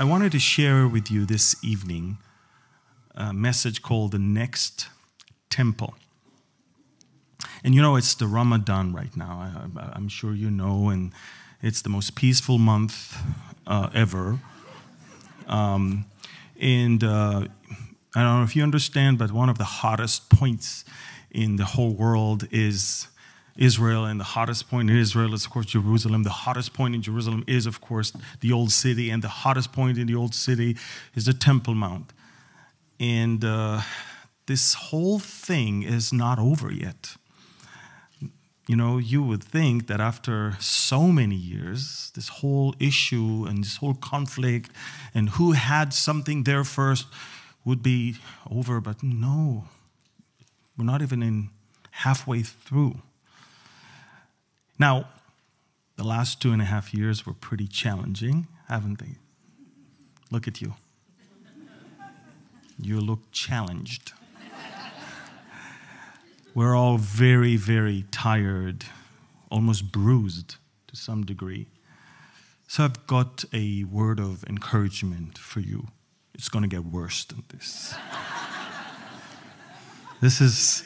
I wanted to share with you this evening a message called The Next Temple. And you know, it's the Ramadan right now. I, am sure you know, and it's the most peaceful month uh, ever. Um, and uh, I don't know if you understand, but one of the hottest points in the whole world is Israel, and the hottest point in Israel is, of course, Jerusalem. The hottest point in Jerusalem is, of course, the Old City, and the hottest point in the Old City is the Temple Mount. And uh, this whole thing is not over yet. You know, you would think that after so many years, this whole issue and this whole conflict and who had something there first would be over, but no, we're not even in halfway through. Now, the last two and a half years were pretty challenging, haven't they? Look at you. You look challenged. We're all very, very tired, almost bruised to some degree. So I've got a word of encouragement for you. It's going to get worse than this. this is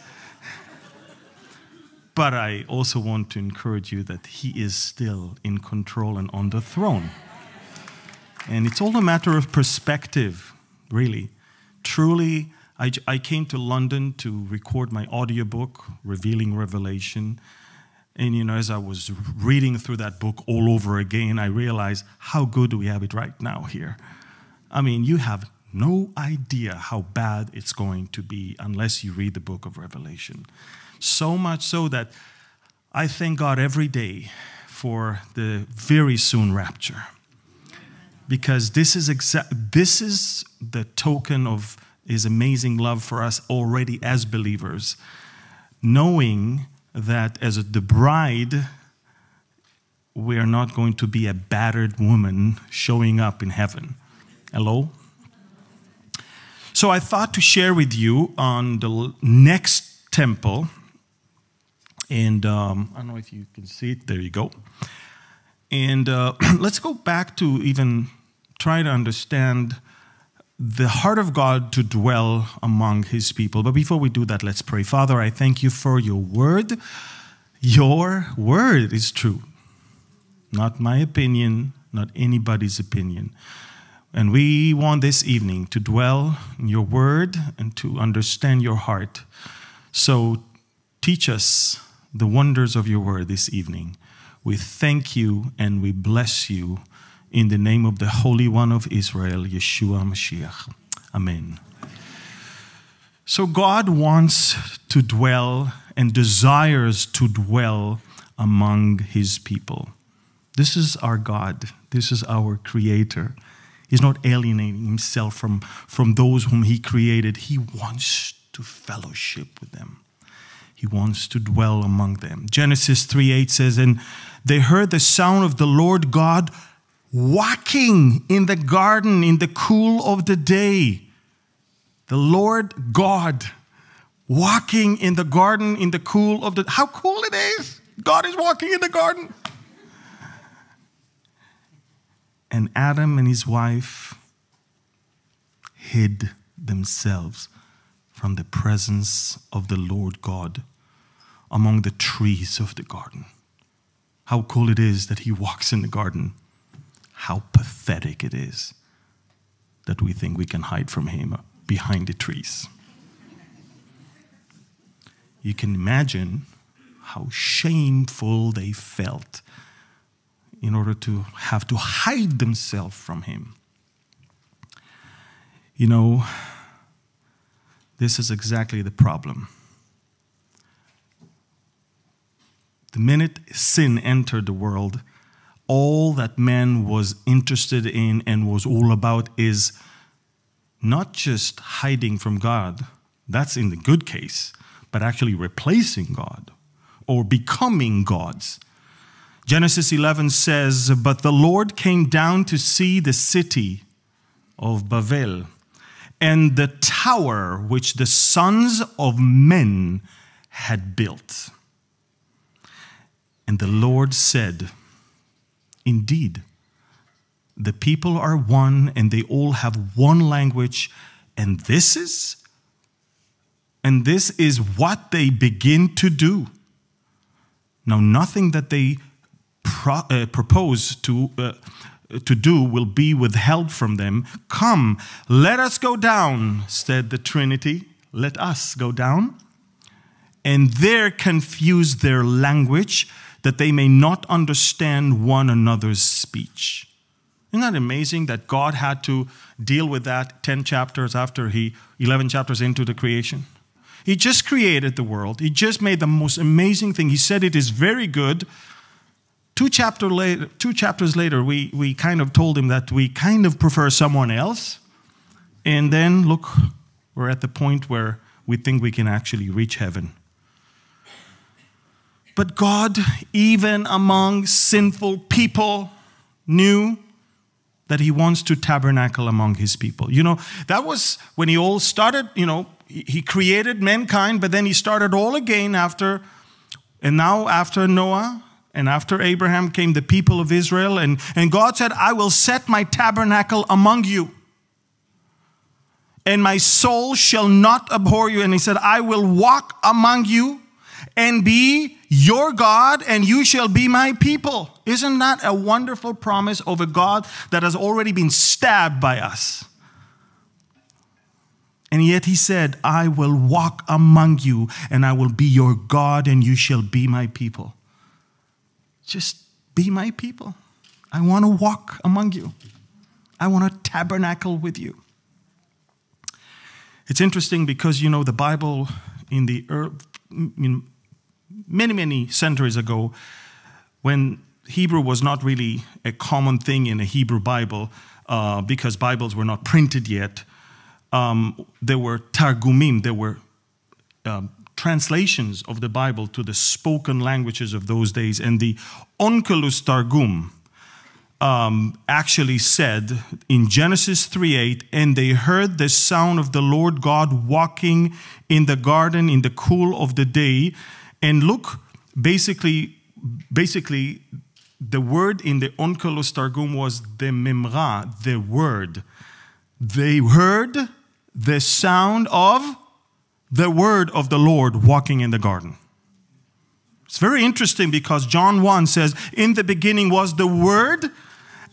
but I also want to encourage you that he is still in control and on the throne. And it's all a matter of perspective, really. Truly, I, I came to London to record my audiobook, Revealing Revelation. And, you know, as I was reading through that book all over again, I realized how good we have it right now here. I mean, you have no idea how bad it's going to be unless you read the book of Revelation. So much so that I thank God every day for the very soon rapture. Because this is exa- this is the token of his amazing love for us already as believers, knowing that as the bride, we are not going to be a battered woman showing up in heaven. Hello? So I thought to share with you on the next temple and um, I don't know if you can see it. There you go. And uh, let's go back to even try to understand the heart of God to dwell among his people. But before we do that, let's pray. Father, I thank you for your word. Your word is true, not my opinion, not anybody's opinion. And we want this evening to dwell in your word and to understand your heart. So teach us the wonders of your word this evening. We thank you and we bless you in the name of the Holy One of Israel, Yeshua Mashiach. Amen. So, God wants to dwell and desires to dwell among his people. This is our God, this is our Creator. He's not alienating himself from, from those whom he created. He wants to fellowship with them. He wants to dwell among them. Genesis 3 8 says, And they heard the sound of the Lord God walking in the garden in the cool of the day. The Lord God walking in the garden in the cool of the how cool it is god is walking in the garden and adam and his wife hid themselves from the presence of the lord god among the trees of the garden. How cool it is that he walks in the garden. How pathetic it is that we think we can hide from him behind the trees. You can imagine how shameful they felt in order to have to hide themselves from him. You know, this is exactly the problem. The minute sin entered the world, all that man was interested in and was all about is not just hiding from God, that's in the good case, but actually replacing God or becoming gods. Genesis 11 says, But the Lord came down to see the city of Babel and the tower which the sons of men had built. And the Lord said, Indeed, the people are one and they all have one language, and this is and this is what they begin to do. Now, nothing that they pro uh, propose to, uh, to do will be withheld from them. Come, let us go down, said the Trinity. Let us go down. And there confuse their language that they may not understand one another's speech. Isn't that amazing that God had to deal with that 10 chapters after he, 11 chapters into the creation? He just created the world. He just made the most amazing thing. He said it is very good. Two, chapter later, two chapters later, we, we kind of told him that we kind of prefer someone else. And then, look, we're at the point where we think we can actually reach heaven but God, even among sinful people, knew that He wants to tabernacle among His people. You know, that was when He all started, you know, He created mankind, but then He started all again after, and now after Noah. And after Abraham came the people of Israel, and, and God said, I will set my tabernacle among you and my soul shall not abhor you. And he said, I will walk among you and be your God, and you shall be my people. Isn't that a wonderful promise of a God that has already been stabbed by us? And yet he said, I will walk among you, and I will be your God, and you shall be my people. Just be my people. I want to walk among you, I want to tabernacle with you. It's interesting because, you know, the Bible in the earth, in many, many centuries ago, when Hebrew was not really a common thing in a Hebrew Bible, uh, because Bibles were not printed yet, um, there were targumim, there were uh, translations of the Bible to the spoken languages of those days. And the Onkelus Targum um, actually said in Genesis 3.8, And they heard the sound of the Lord God walking in the garden in the cool of the day, and look, basically, basically, the word in the Onkelos Targum was the memra, the word. They heard the sound of the word of the Lord walking in the garden. It's very interesting because John 1 says, In the beginning was the word,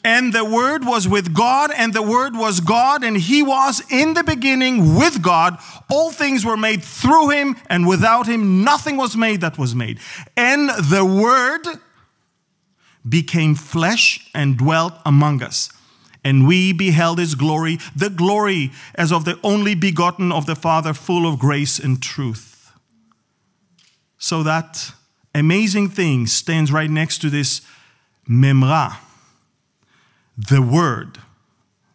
and the Word was with God, and the Word was God, and He was in the beginning with God. All things were made through Him, and without Him, nothing was made that was made. And the Word became flesh and dwelt among us. And we beheld His glory, the glory as of the only begotten of the Father, full of grace and truth. So that amazing thing stands right next to this memra the Word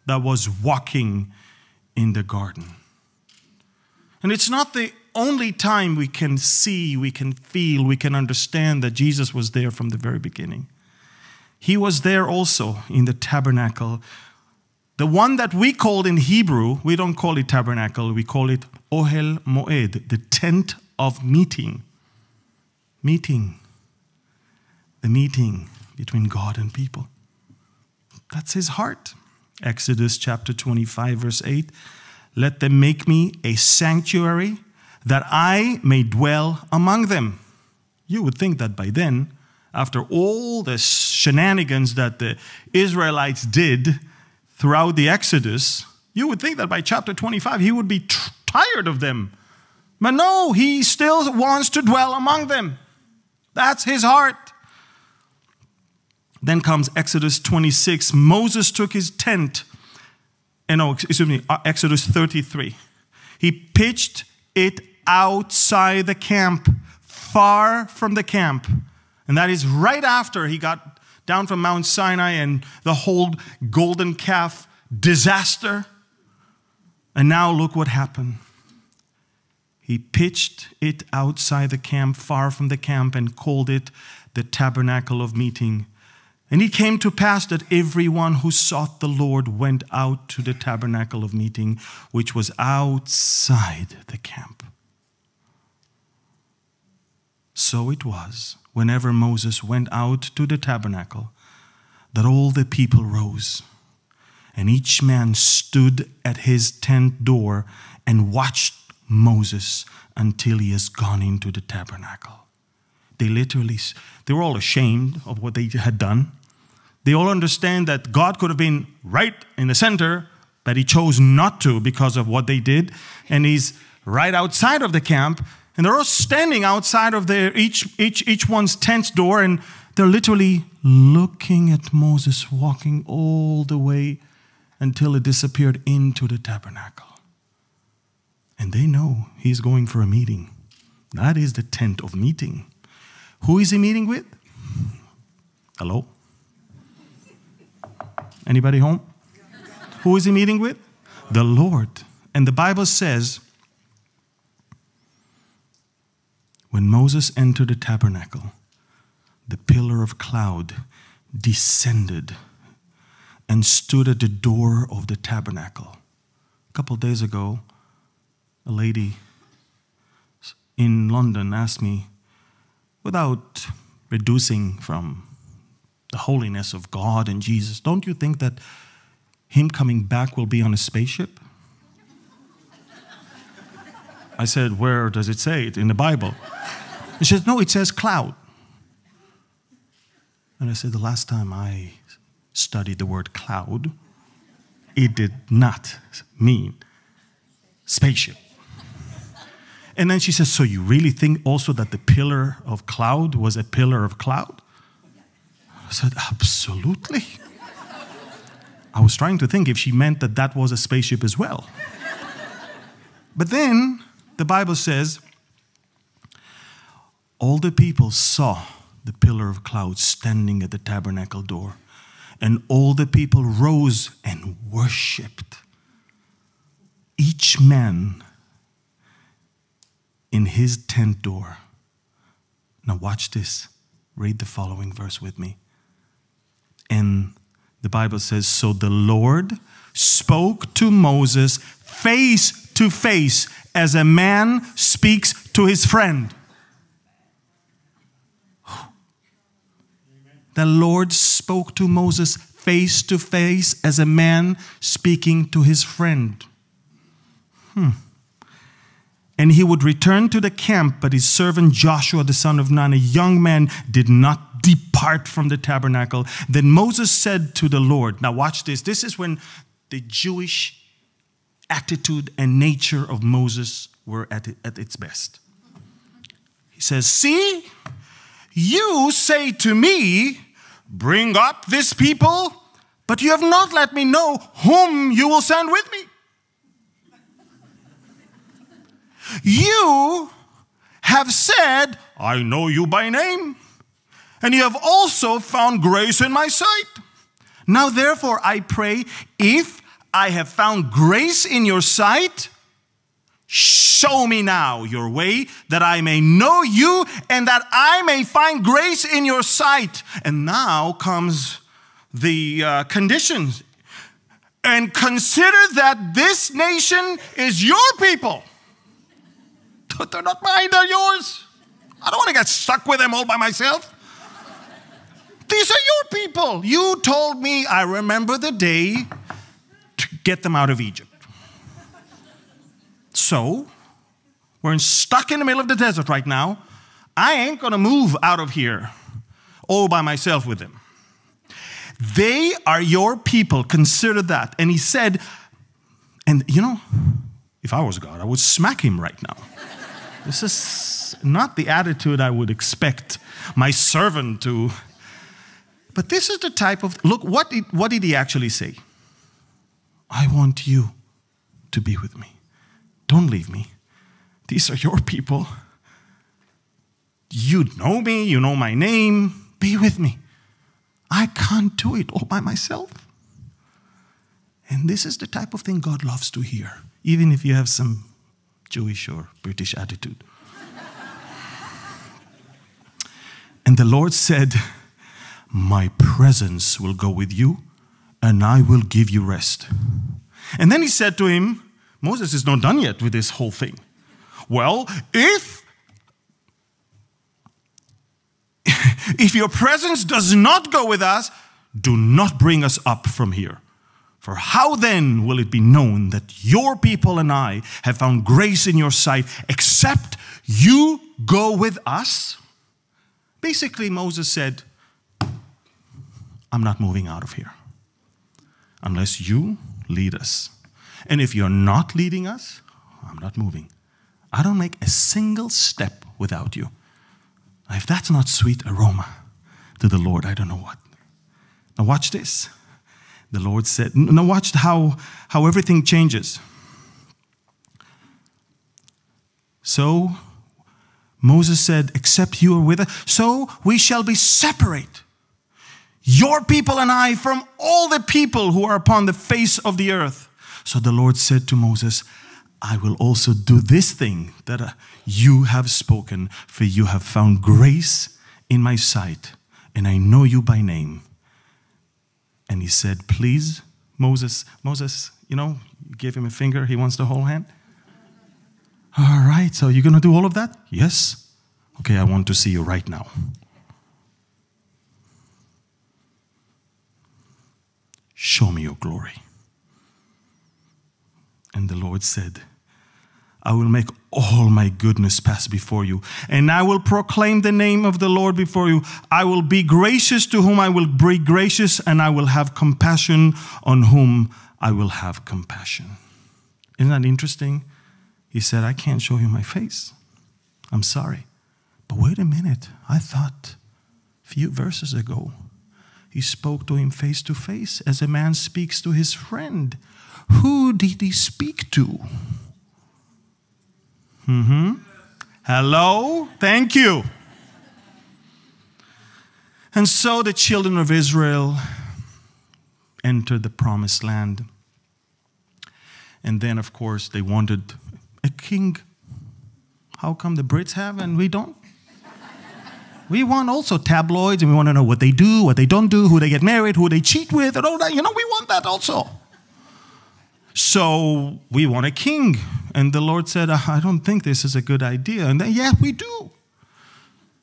that was walking in the garden. And it's not the only time we can see, we can feel, we can understand that Jesus was there from the very beginning. He was there also in the tabernacle. The one that we called in Hebrew, we don't call it tabernacle, we call it Ohel Moed, the tent of meeting. Meeting. The meeting between God and people. That's his heart. Exodus chapter 25, verse 8. Let them make me a sanctuary that I may dwell among them. You would think that by then, after all the shenanigans that the Israelites did throughout the Exodus, you would think that by chapter 25 he would be tired of them. But no, he still wants to dwell among them. That's his heart. Then comes Exodus 26. Moses took his tent, and eh, no, excuse me, uh, Exodus 33. He pitched it outside the camp, far from the camp. And that is right after he got down from Mount Sinai and the whole golden calf disaster. And now look what happened. He pitched it outside the camp, far from the camp, and called it the tabernacle of meeting. And it came to pass that everyone who sought the Lord went out to the tabernacle of meeting, which was outside the camp. So it was, whenever Moses went out to the tabernacle, that all the people rose, and each man stood at his tent door and watched Moses until he has gone into the tabernacle. They literally, they were all ashamed of what they had done. They all understand that God could have been right in the center, but he chose not to because of what they did. And he's right outside of the camp. And they're all standing outside of their each each each one's tent door, and they're literally looking at Moses walking all the way until it disappeared into the tabernacle. And they know he's going for a meeting. That is the tent of meeting. Who is he meeting with? Hello? Anybody home? Who is he meeting with? The Lord. And the Bible says, when Moses entered the tabernacle, the pillar of cloud descended and stood at the door of the tabernacle. A couple days ago, a lady in London asked me, without reducing from the holiness of God and Jesus, don't you think that him coming back will be on a spaceship? I said, Where does it say it in the Bible? He she says, No, it says cloud. And I said, The last time I studied the word cloud, it did not mean spaceship. And then she says, So you really think also that the pillar of cloud was a pillar of cloud? I said, Absolutely. I was trying to think if she meant that that was a spaceship as well. but then the Bible says, All the people saw the pillar of cloud standing at the tabernacle door, and all the people rose and worshiped. Each man in his tent door. Now, watch this. Read the following verse with me. And the Bible says So the Lord spoke to Moses face to face as a man speaks to his friend. The Lord spoke to Moses face to face as a man speaking to his friend. Hmm. And he would return to the camp, but his servant Joshua, the son of Nun, a young man, did not depart from the tabernacle. Then Moses said to the Lord, Now watch this. This is when the Jewish attitude and nature of Moses were at, at its best. He says, See, you say to me, Bring up this people, but you have not let me know whom you will send with me. You have said, I know you by name, and you have also found grace in my sight. Now, therefore, I pray, if I have found grace in your sight, show me now your way that I may know you and that I may find grace in your sight. And now comes the uh, conditions. And consider that this nation is your people. They're not mine, they're yours. I don't want to get stuck with them all by myself. These are your people. You told me, I remember the day to get them out of Egypt. So, we're stuck in the middle of the desert right now. I ain't going to move out of here all by myself with them. They are your people. Consider that. And he said, and you know, if I was God, I would smack him right now. This is not the attitude I would expect my servant to. But this is the type of look, what did, what did he actually say? I want you to be with me. Don't leave me. These are your people. You know me, you know my name. Be with me. I can't do it all by myself. And this is the type of thing God loves to hear, even if you have some Jewish or British attitude. and the Lord said, My presence will go with you, and I will give you rest. And then he said to him, Moses is not done yet with this whole thing. Well, if if your presence does not go with us, do not bring us up from here. For how then will it be known that your people and I have found grace in your sight except you go with us? Basically, Moses said, I'm not moving out of here unless you lead us. And if you're not leading us, I'm not moving. I don't make a single step without you. If that's not sweet aroma to the Lord, I don't know what. Now, watch this the Lord said. Now, watch how, how everything changes. So Moses said, Except you are with us, so we shall be separate, your people and I, from all the people who are upon the face of the earth. So the Lord said to Moses, I will also do this thing that uh, you have spoken, for you have found grace in my sight, and I know you by name. And he said, Please, Moses, Moses, you know, give him a finger, he wants the whole hand. All right, so you're going to do all of that? Yes. Okay, I want to see you right now. Show me your glory. And the Lord said, I will make all my goodness pass before you, and I will proclaim the name of the Lord before you. I will be gracious to whom I will be gracious, and I will have compassion on whom I will have compassion. Isn't that interesting? He said, I can't show you my face. I'm sorry. But wait a minute. I thought a few verses ago, he spoke to him face to face as a man speaks to his friend. Who did he speak to? Mm-hmm. Hello? Thank you. And so the children of Israel entered the promised land. And then, of course, they wanted a king. How come the Brits have and we don't? we want also tabloids and we want to know what they do, what they don't do, who they get married, who they cheat with, and all that. You know, we want that also. So we want a king. And the Lord said, ah, I don't think this is a good idea. And then, yeah, we do.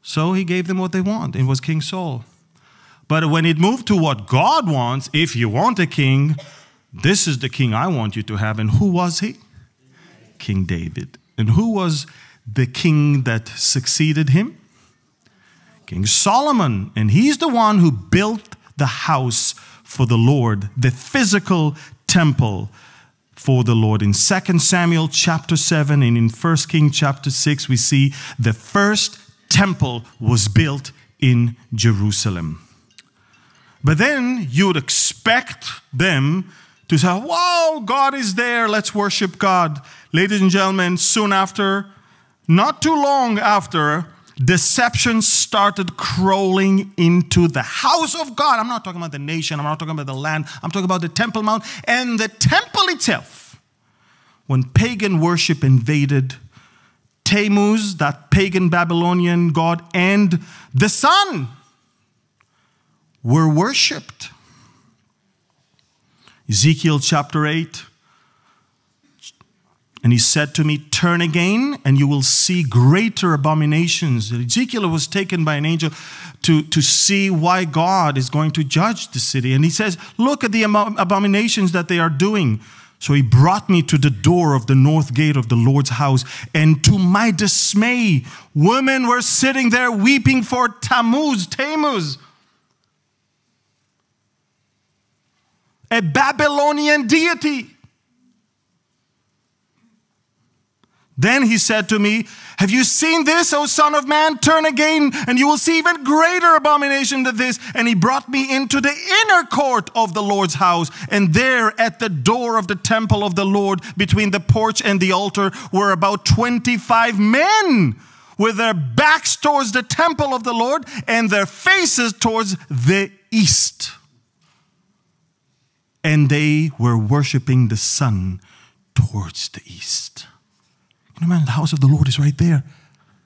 So he gave them what they want. It was King Saul. But when it moved to what God wants, if you want a king, this is the king I want you to have. And who was he? King David. And who was the king that succeeded him? King Solomon. And he's the one who built the house for the Lord, the physical temple for the Lord. In 2 Samuel chapter 7 and in 1 King chapter 6, we see the first temple was built in Jerusalem. But then you would expect them to say, Wow, God is there, let's worship God. Ladies and gentlemen, soon after, not too long after, deception started crawling into the house of God. I'm not talking about the nation, I'm not talking about the land, I'm talking about the Temple Mount and the temple itself. When pagan worship invaded Tammuz, that pagan Babylonian god, and the sun were worshipped. Ezekiel chapter 8 and he said to me, Turn again, and you will see greater abominations. Ezekiel was taken by an angel to, to see why God is going to judge the city. And he says, Look at the abominations that they are doing. So he brought me to the door of the north gate of the Lord's house. And to my dismay, women were sitting there weeping for Tammuz, Tammuz, a Babylonian deity. Then he said to me, Have you seen this, O Son of Man? Turn again, and you will see even greater abomination than this. And he brought me into the inner court of the Lord's house. And there, at the door of the temple of the Lord, between the porch and the altar, were about 25 men with their backs towards the temple of the Lord and their faces towards the east. And they were worshiping the sun towards the east. No man, the house of the Lord is right there.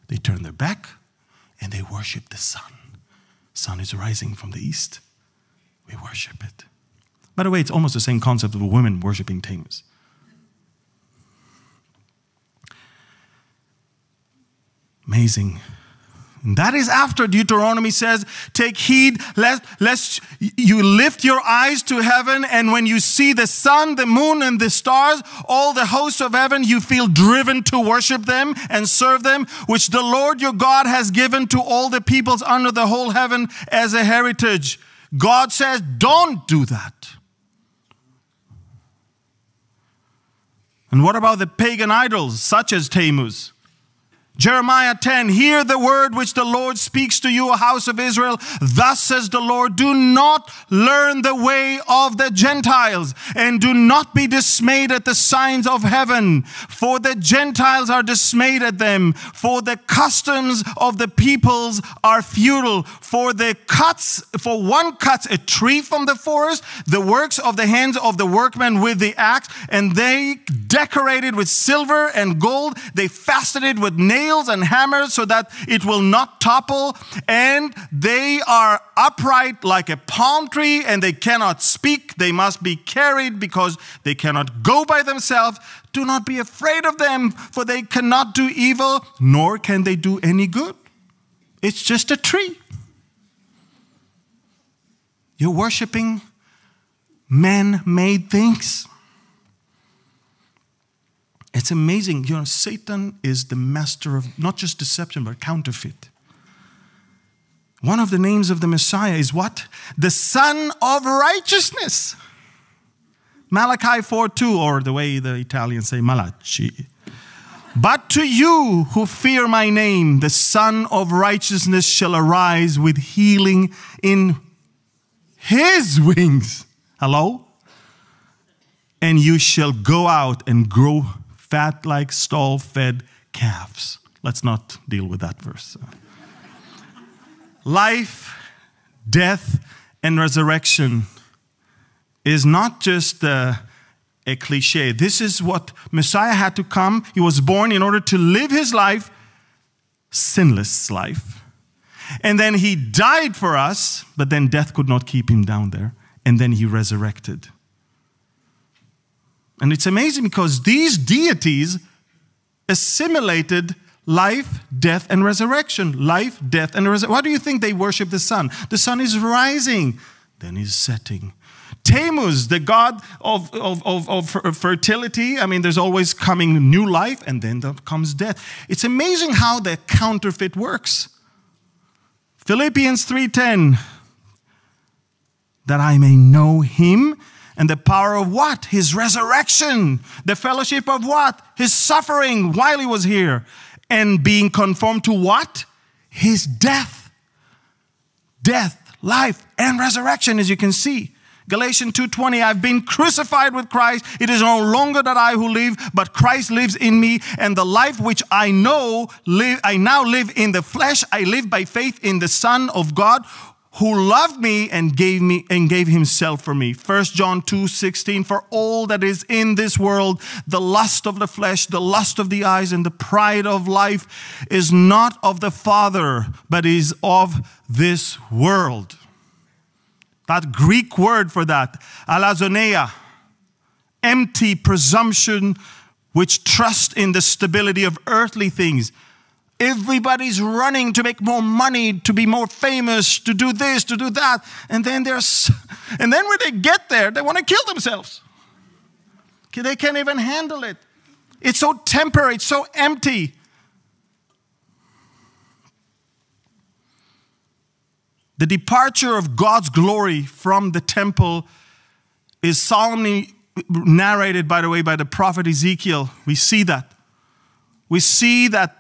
They turn their back and they worship the sun. Sun is rising from the east. We worship it. By the way, it's almost the same concept of a woman worshiping Tammuz. Amazing that is after Deuteronomy says, Take heed lest, lest you lift your eyes to heaven, and when you see the sun, the moon, and the stars, all the hosts of heaven, you feel driven to worship them and serve them, which the Lord your God has given to all the peoples under the whole heaven as a heritage. God says, Don't do that. And what about the pagan idols such as Tammuz? Jeremiah 10, hear the word which the Lord speaks to you, house of Israel. Thus says the Lord, do not learn the way of the Gentiles and do not be dismayed at the signs of heaven. For the Gentiles are dismayed at them. For the customs of the peoples are futile. For the cuts, for one cuts a tree from the forest, the works of the hands of the workmen with the axe, and they decorated with silver and gold. They fastened it with nails nails and hammers so that it will not topple. And they are upright like a palm tree and they cannot speak. They must be carried because they cannot go by themselves. Do not be afraid of them, for they cannot do evil, nor can they do any good. It's just a tree. You're worshiping man made things. It's amazing. You know, Satan is the master of not just deception, but counterfeit. One of the names of the Messiah is what? The Son of Righteousness. Malachi 4 2, or the way the Italians say, Malachi. But to you who fear my name, the Son of Righteousness shall arise with healing in his wings. Hello? And you shall go out and grow fat like stall fed calves. Let's not deal with that verse. Life, death, and resurrection is not just a, a, cliche. This is what Messiah had to come. He was born in order to live his life, sinless life. And then he died for us, but then death could not keep him down there. And then he resurrected. And it's amazing because these deities assimilated life, death, and resurrection. Life, death, and resurrection. Why do you think they worship the sun? The sun is rising, then is setting. Tammuz, the god of, of, of, of, fertility. I mean, there's always coming new life, and then comes death. It's amazing how the counterfeit works. Philippians 3:10, that I may know him and the power of what? His resurrection. The fellowship of what? His suffering while he was here. And being conformed to what? His death. Death, life, and resurrection, as you can see. Galatians 2:20 I've been crucified with Christ it is no longer that I who live but Christ lives in me and the life which I know live I now live in the flesh I live by faith in the son of God who loved me and gave me and gave himself for me. 1 John 2 16, for all that is in this world, the lust of the flesh, the lust of the eyes, and the pride of life is not of the Father, but is of this world. That Greek word for that, alazoneia, empty presumption, which trust in the stability of earthly things Everybody's running to make more money, to be more famous, to do this, to do that. And then there's and then when they get there, they want to kill themselves. They can't even handle it. It's so temporary, it's so empty. The departure of God's glory from the temple is solemnly narrated, by the way, by the prophet Ezekiel. We see that. We see that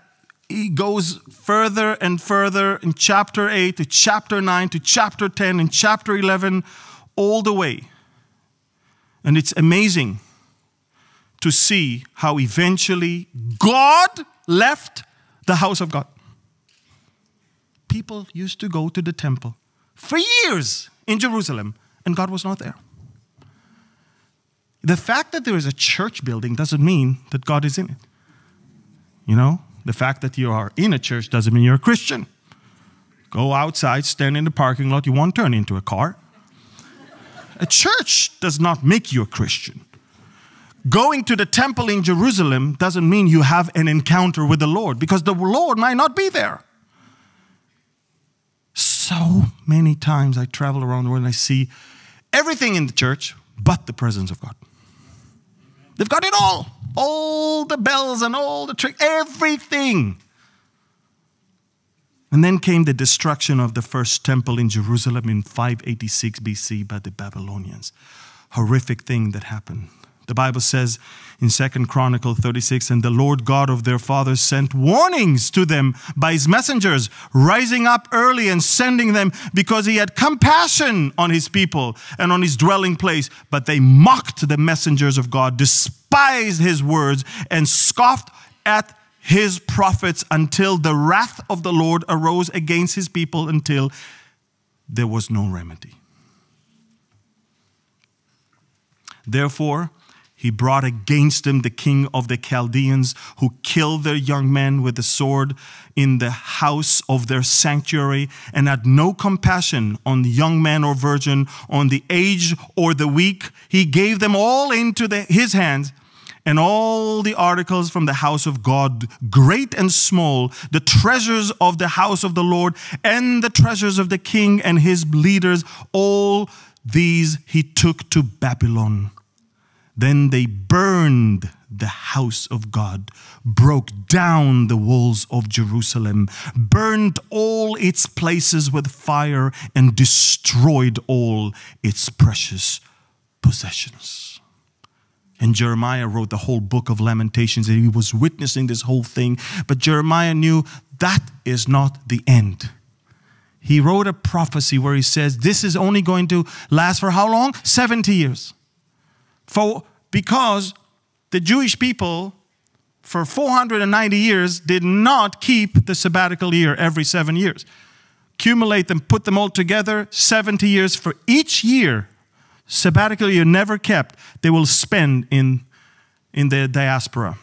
he goes further and further in chapter 8 to chapter 9 to chapter 10 and chapter 11 all the way. And it's amazing to see how eventually God left the house of God. People used to go to the temple for years in Jerusalem, and God was not there. The fact that there is a church building doesn't mean that God is in it. You know? The fact that you are in a church doesn't mean you're a Christian. Go outside, stand in the parking lot, you won't turn into a car. a church does not make you a Christian. Going to the temple in Jerusalem doesn't mean you have an encounter with the Lord because the Lord might not be there. So many times I travel around the world and I see everything in the church but the presence of God. They've got it all all the bells and all the tricks, everything. And then came the destruction of the first temple in Jerusalem in 586 BC by the Babylonians. Horrific thing that happened. The Bible says in Second Chronicle 36, and the Lord God of their fathers sent warnings to them by his messengers, rising up early and sending them because he had compassion on his people and on his dwelling place. But they mocked the messengers of God, despised his words, and scoffed at his prophets until the wrath of the Lord arose against his people until there was no remedy. Therefore, he brought against him the king of the Chaldeans, who killed their young men with the sword in the house of their sanctuary, and had no compassion on the young man or virgin, on the aged or the weak. He gave them all into the, his hands and all the articles from the house of God, great and small, the treasures of the house of the Lord, and the treasures of the king and his leaders, all these he took to Babylon. Then they burned the house of God, broke down the walls of Jerusalem, burned all its places with fire, and destroyed all its precious possessions. And Jeremiah wrote the whole book of Lamentations, and he was witnessing this whole thing. But Jeremiah knew that is not the end. He wrote a prophecy where he says, This is only going to last for how long? 70 years. For, because the Jewish people for 490 years did not keep the sabbatical year every seven years. Accumulate them, put them all together, 70 years for each year. Sabbatical year never kept, they will spend in, in the diaspora.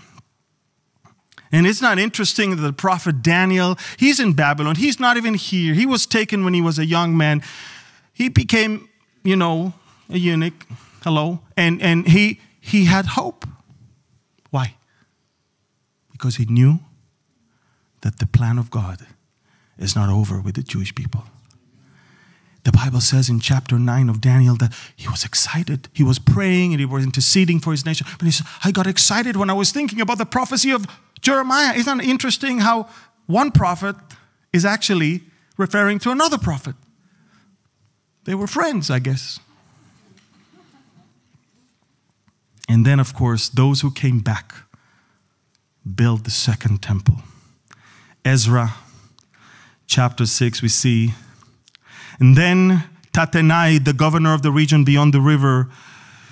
And it's not interesting that the prophet Daniel, he's in Babylon. He's not even here. He was taken when he was a young man. He became, you know, a eunuch. Hello? And, and he, he had hope. Why? Because he knew that the plan of God is not over with the Jewish people. The Bible says in chapter 9 of Daniel that he was excited. He was praying and he was interceding for his nation. But he said, I got excited when I was thinking about the prophecy of Jeremiah. Isn't it interesting how one prophet is actually referring to another prophet? They were friends, I guess. And then, of course, those who came back built the second temple. Ezra chapter 6, we see. And then Tatenai, the governor of the region beyond the river,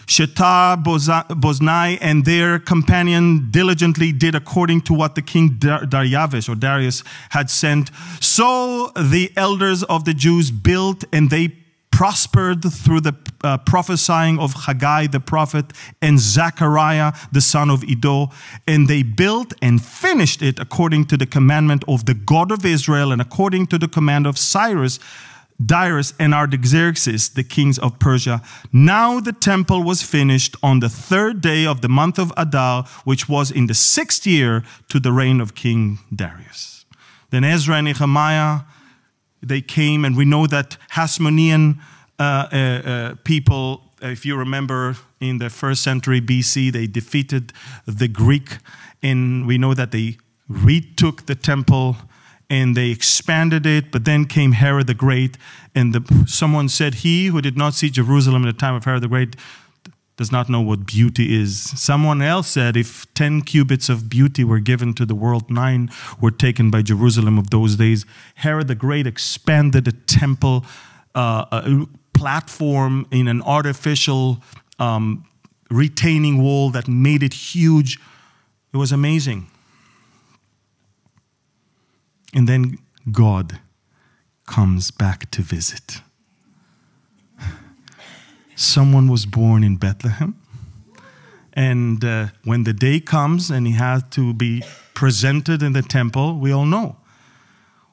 Shetar Boznai and their companion diligently did according to what the king Dar Darius or Darius had sent. So the elders of the Jews built and they prospered through the uh, prophesying of Haggai the prophet and Zechariah the son of Iddo. And they built and finished it according to the commandment of the God of Israel and according to the command of Cyrus, Darius, and Artaxerxes, the kings of Persia. Now the temple was finished on the third day of the month of Adar, which was in the sixth year to the reign of King Darius. Then Ezra and Nehemiah they came, and we know that Hasmonean uh, uh, uh, people, if you remember, in the first century BC, they defeated the Greek, and we know that they retook the temple and they expanded it. But then came Herod the Great, and the, someone said, "He who did not see Jerusalem in the time of Herod the Great does not know what beauty is. Someone else said, if 10 cubits of beauty were given to the world, nine were taken by Jerusalem of those days. Herod the Great expanded a temple uh, a platform in an artificial um, retaining wall that made it huge. It was amazing. And then God comes back to visit someone was born in Bethlehem. And uh, when the day comes and he has to be presented in the temple, we all know.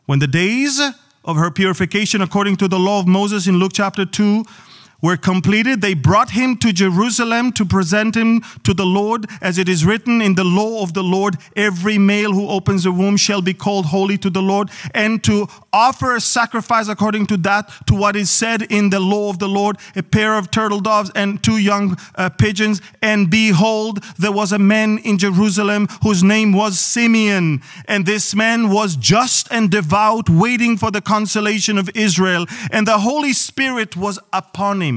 When the days of her purification, according to the law of Moses in Luke chapter 2, were completed, they brought him to Jerusalem to present him to the Lord, as it is written in the law of the Lord every male who opens a womb shall be called holy to the Lord, and to offer a sacrifice according to that, to what is said in the law of the Lord a pair of turtle doves and two young uh, pigeons. And behold, there was a man in Jerusalem whose name was Simeon, and this man was just and devout, waiting for the consolation of Israel, and the Holy Spirit was upon him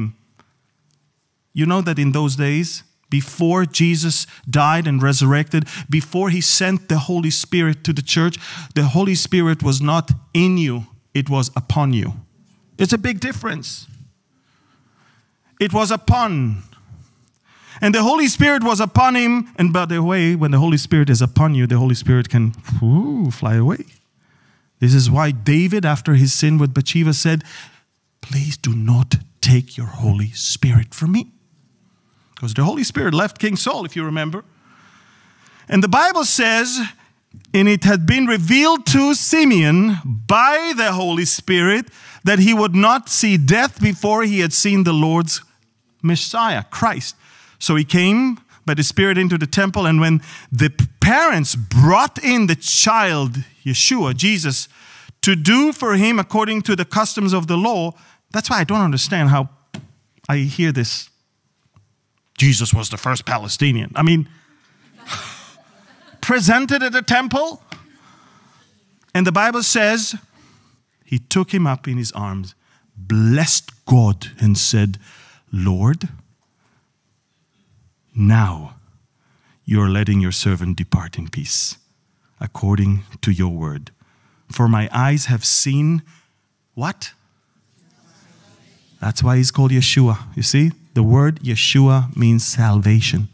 you know that in those days, before Jesus died and resurrected, before he sent the Holy Spirit to the church, the Holy Spirit was not in you, it was upon you. It's a big difference. It was upon. And the Holy Spirit was upon him. And by the way, when the Holy Spirit is upon you, the Holy Spirit can whoo, fly away. This is why David, after his sin with Bathsheba, said, Please do not take your Holy Spirit from me. Because the Holy Spirit left King Saul, if you remember. And the Bible says, and it had been revealed to Simeon by the Holy Spirit that he would not see death before he had seen the Lord's Messiah, Christ. So he came by the Spirit into the temple, and when the parents brought in the child, Yeshua, Jesus, to do for him according to the customs of the law, that's why I don't understand how I hear this Jesus was the first Palestinian. I mean, presented at a temple, and the Bible says he took him up in his arms, blessed God, and said, Lord, now you are letting your servant depart in peace, according to your word. For my eyes have seen what? That's why he's called Yeshua. You see, the word Yeshua means salvation.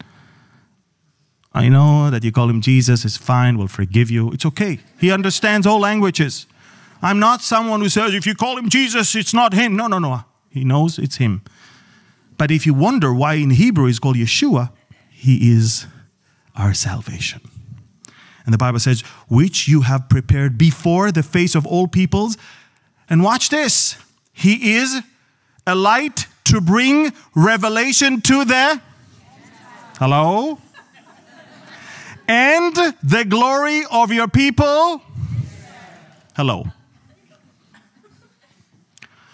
I know that you call him Jesus, it's fine, we'll forgive you. It's okay. He understands all languages. I'm not someone who says, if you call him Jesus, it's not him. No, no, no. He knows it's him. But if you wonder why in Hebrew he's called Yeshua, he is our salvation. And the Bible says, which you have prepared before the face of all peoples. And watch this. He is a light to bring revelation to the hello and the glory of your people hello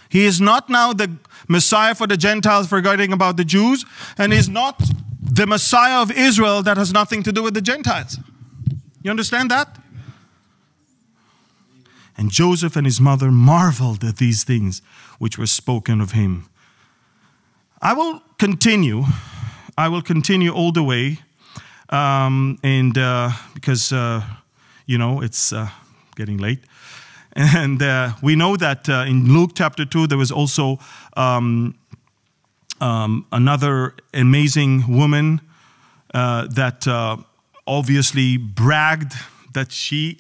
he is not now the messiah for the gentiles forgetting about the jews and is not the messiah of israel that has nothing to do with the gentiles you understand that and Joseph and his mother marveled at these things which were spoken of him. I will continue. I will continue all the way. Um, and uh, because, uh, you know, it's uh, getting late. And uh, we know that uh, in Luke chapter 2, there was also um, um, another amazing woman uh, that obviously bragged that she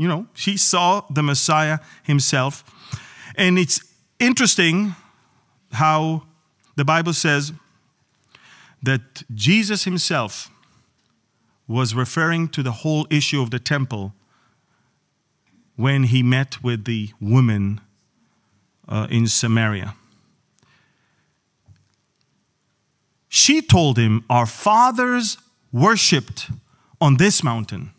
you know, she saw the Messiah himself. And it's interesting how the Bible says that Jesus himself was referring to the whole issue of the temple when he met with the woman uh, in Samaria. She told him, Our fathers worshipped on this mountain.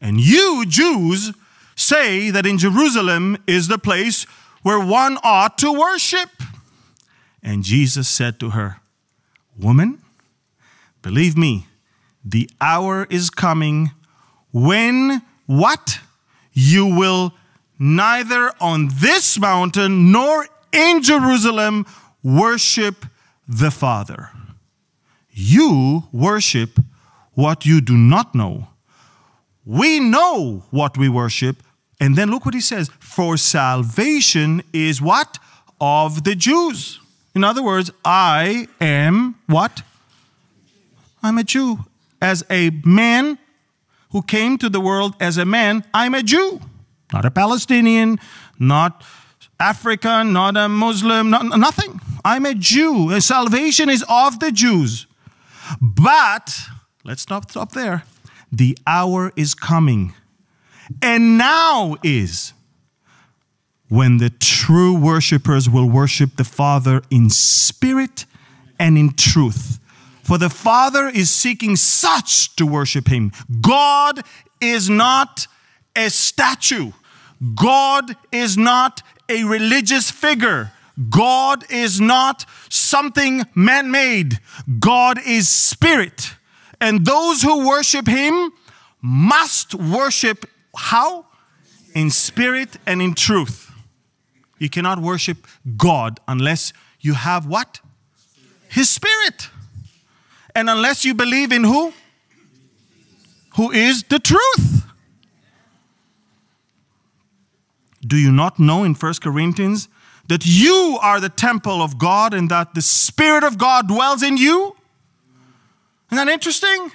And you, Jews, say that in Jerusalem is the place where one ought to worship. And Jesus said to her, Woman, believe me, the hour is coming when what? You will neither on this mountain nor in Jerusalem worship the Father. You worship what you do not know. We know what we worship. And then look what he says For salvation is what? Of the Jews. In other words, I am what? I'm a Jew. As a man who came to the world as a man, I'm a Jew. Not a Palestinian, not African, not a Muslim, not, nothing. I'm a Jew. Salvation is of the Jews. But let's not stop there. The hour is coming, and now is when the true worshipers will worship the Father in spirit and in truth. For the Father is seeking such to worship him. God is not a statue, God is not a religious figure. God is not something man made. God is spirit. And those who worship him must worship how? In spirit and in truth. You cannot worship God unless you have what? His spirit. And unless you believe in who? Who is the truth. Do you not know in First Corinthians that you are the temple of God and that the Spirit of God dwells in you? Isn't that interesting?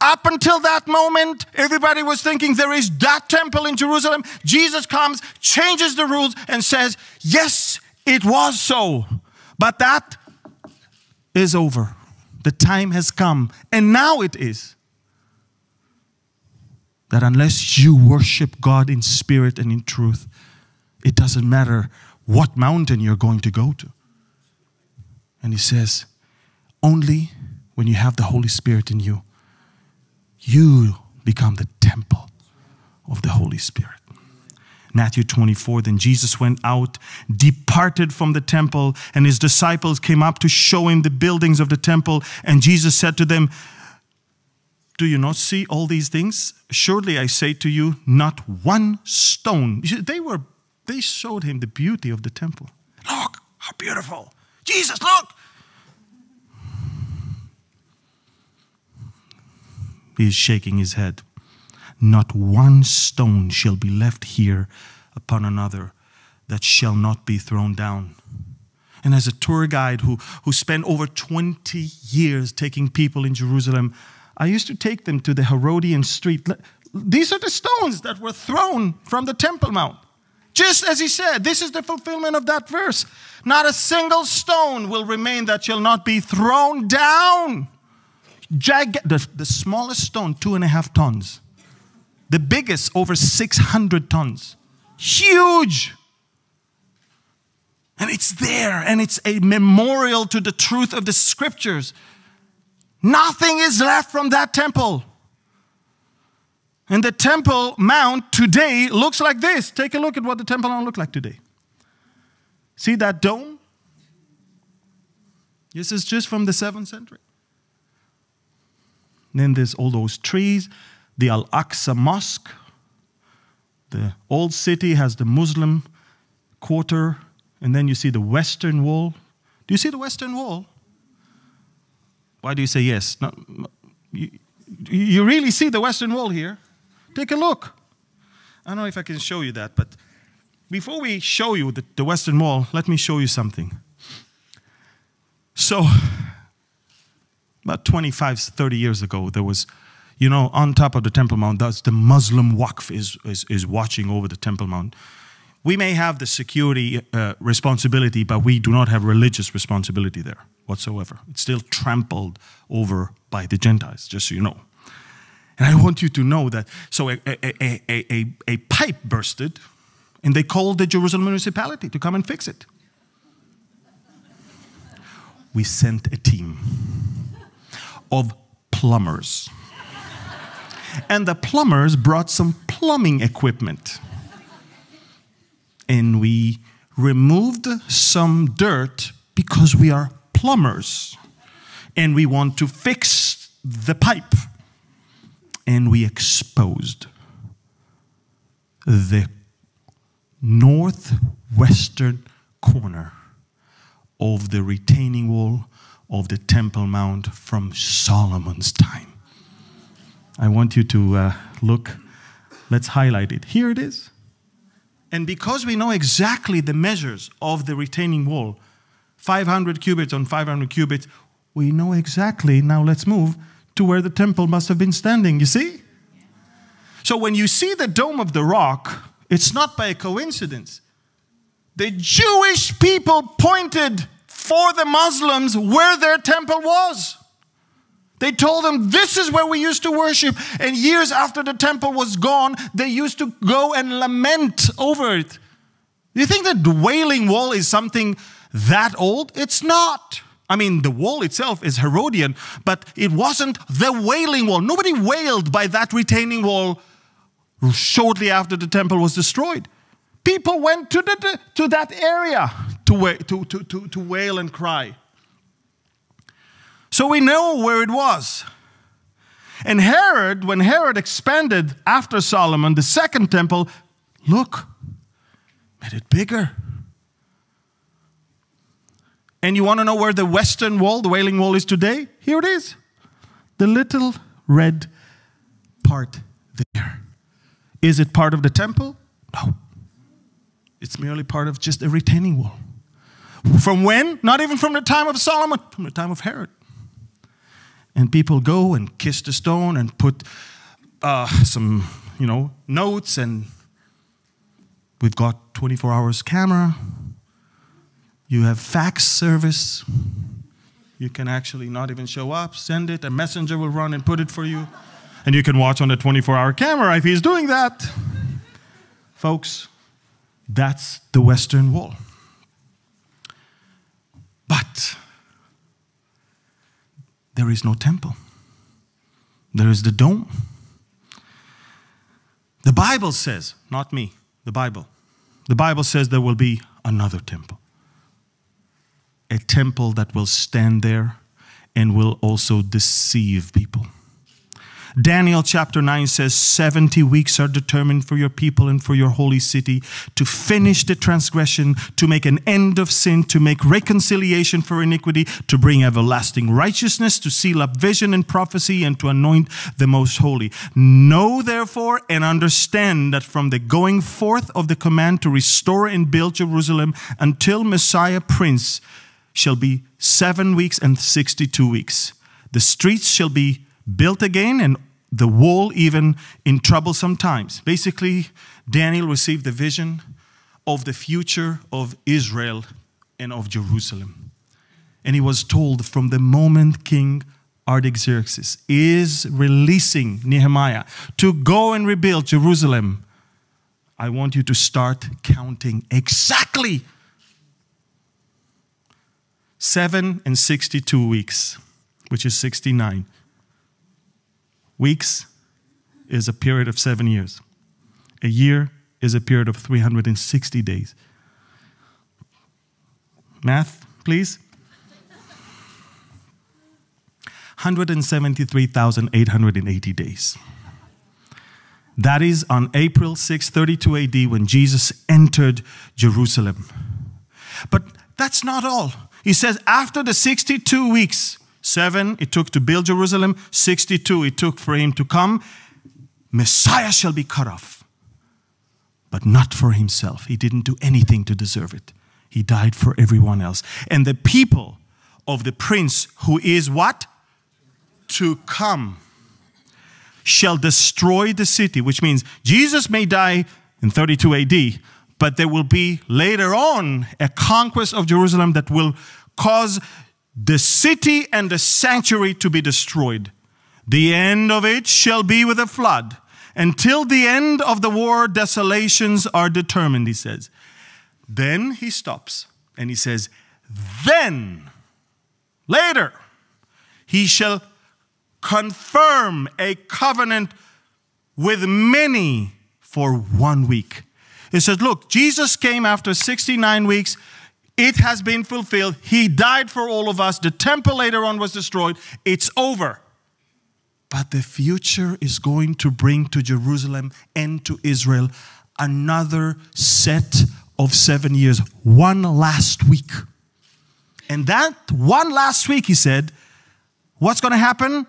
Up until that moment, everybody was thinking there is that temple in Jerusalem. Jesus comes, changes the rules, and says, Yes, it was so, but that is over. The time has come. And now it is that unless you worship God in spirit and in truth, it doesn't matter what mountain you're going to go to. And he says, Only when you have the Holy Spirit in you, you become the temple of the Holy Spirit. Matthew 24, then Jesus went out, departed from the temple, and his disciples came up to show him the buildings of the temple. And Jesus said to them, Do you not see all these things? Surely I say to you, not one stone. They were, they showed him the beauty of the temple. Look, how beautiful. Jesus, look, He is shaking his head. Not one stone shall be left here upon another that shall not be thrown down. And as a tour guide who, who spent over 20 years taking people in Jerusalem, I used to take them to the Herodian street. These are the stones that were thrown from the Temple Mount. Just as he said, this is the fulfillment of that verse. Not a single stone will remain that shall not be thrown down. Jag- the, the smallest stone, two and a half tons. The biggest, over 600 tons. Huge. And it's there, and it's a memorial to the truth of the scriptures. Nothing is left from that temple. And the Temple Mount today looks like this. Take a look at what the Temple Mount looked like today. See that dome? This is just from the 7th century. Then there's all those trees, the Al Aqsa Mosque. The old city has the Muslim quarter, and then you see the Western Wall. Do you see the Western Wall? Why do you say yes? No, you, you really see the Western Wall here? Take a look. I don't know if I can show you that, but before we show you the, the Western Wall, let me show you something. So, about 25, 30 years ago, there was, you know, on top of the Temple Mount, that's the Muslim Waqf is, is, is watching over the Temple Mount. We may have the security uh, responsibility, but we do not have religious responsibility there whatsoever. It's still trampled over by the Gentiles, just so you know. And I want you to know that. So a, a, a, a pipe bursted, and they called the Jerusalem municipality to come and fix it. We sent a team of plumbers. and the plumbers brought some plumbing equipment. And we removed some dirt because we are plumbers and we want to fix the pipe. And we exposed the northwestern corner of the retaining wall of the Temple Mount from Solomon's time. I want you to uh, look. Let's highlight it. Here it is. And because we know exactly the measures of the retaining wall, 500 cubits on 500 cubits, we know exactly, now let's move, to where the temple must have been standing. You see? So when you see the Dome of the Rock, it's not by coincidence. The Jewish people pointed for the Muslims where their temple was. They told them, This is where we used to worship. And years after the temple was gone, they used to go and lament over it. Do you think that the Wailing Wall is something that old? It's not. I mean, the wall itself is Herodian, but it wasn't the Wailing Wall. Nobody wailed by that retaining wall shortly after the temple was destroyed. People went to, the, to that area to, wa- to, to, to, to wail and cry. So we know where it was. And Herod, when Herod expanded after Solomon, the second temple, look, made it bigger. And you want to know where the Western Wall, the Wailing Wall, is today? Here it is. The little red part there. Is it part of the temple? No. It's merely part of just a retaining wall. From when? Not even from the time of Solomon, from the time of Herod. And people go and kiss the stone and put uh, some, you know, notes, and we've got 24 hours camera. You have fax service. You can actually not even show up, send it, a messenger will run and put it for you. And you can watch on the 24 hour camera if he's doing that. Folks, that's the Western Wall. But there is no temple, there is the dome. The Bible says, not me, the Bible. The Bible says there will be another temple. A temple that will stand there and will also deceive people. Daniel chapter 9 says, 70 weeks are determined for your people and for your holy city to finish the transgression, to make an end of sin, to make reconciliation for iniquity, to bring everlasting righteousness, to seal up vision and prophecy, and to anoint the most holy. Know therefore and understand that from the going forth of the command to restore and build Jerusalem until Messiah Prince shall be seven weeks and 62 weeks. The streets shall be built again and the wall even in troublesome times. Basically, Daniel received the vision of the future of Israel and of Jerusalem. And he was told from the moment King Artaxerxes is releasing Nehemiah to go and rebuild Jerusalem, I want you to start counting exactly seven and 62 weeks, which is 69. Weeks is a period of seven years. A year is a period of 360 days. Math, please. 173,880 days. That is on April 6, 32 AD, when Jesus entered Jerusalem. But that's not all. He says, after the 62 weeks, Seven it took to build Jerusalem, 62 it took for him to come. Messiah shall be cut off, but not for himself. He didn't do anything to deserve it. He died for everyone else. And the people of the prince who is what? To come shall destroy the city, which means Jesus may die in 32 AD, but there will be later on a conquest of Jerusalem that will cause the city and the sanctuary to be destroyed. The end of it shall be with a flood. Until the end of the war, desolations are determined, he says. Then he stops and he says, Then, later, he shall confirm a covenant with many for one week. He says, Look, Jesus came after 69 weeks it has been fulfilled. He died for all of us. The temple later on was destroyed. It's over. But the future is going to bring to Jerusalem and to Israel another set of seven years, one last week. And that one last week, he said, what's going to happen?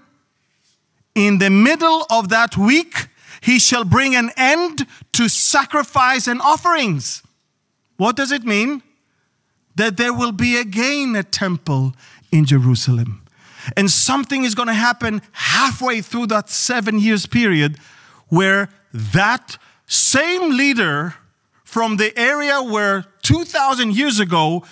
In the middle of that week, he shall bring an end to sacrifice and offerings. What does it mean? that there will be again a temple in Jerusalem. And something is going to happen halfway through that seven years period where that same leader from the area where 2,000 years ago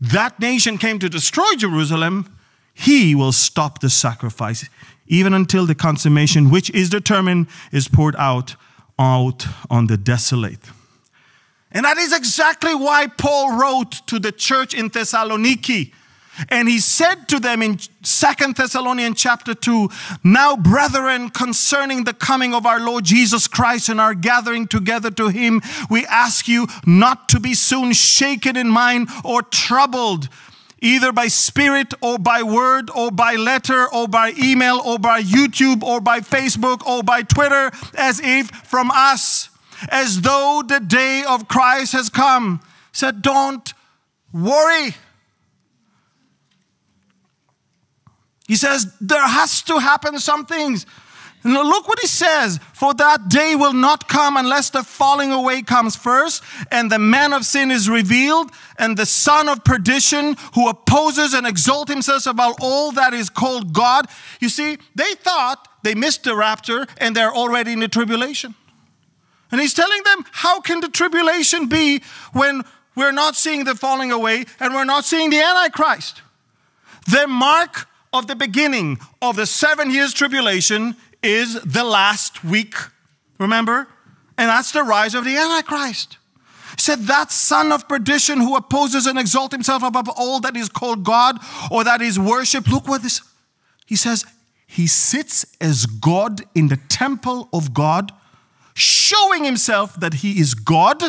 that nation came to destroy Jerusalem, he will stop the sacrifice, even until the consummation, which is determined, is poured out, out on the desolate. And that is exactly why Paul wrote to the church in Thessaloniki. And he said to them in Second Thessalonians chapter 2, Now, brethren, concerning the coming of our Lord Jesus Christ and our gathering together to him, we ask you not to be soon shaken in mind or troubled, either by spirit or by word or by letter or by email or by YouTube or by Facebook or by Twitter, as if from us as though the day of Christ has come. He said, Don't worry. He says, There has to happen some things. Now look what he says For that day will not come unless the falling away comes first, and the man of sin is revealed, and the son of perdition who opposes and exalts himself about all that is called God. You see, they thought they missed the rapture and they're already in the tribulation. And he's telling them, how can the tribulation be when we're not seeing the falling away and we're not seeing the Antichrist? The mark of the beginning of the seven years tribulation is the last week, remember? And that's the rise of the Antichrist. He said, That son of perdition who opposes and exalts himself above all that is called God or that is worshiped. Look what this, he says, he sits as God in the temple of God showing himself that he is God.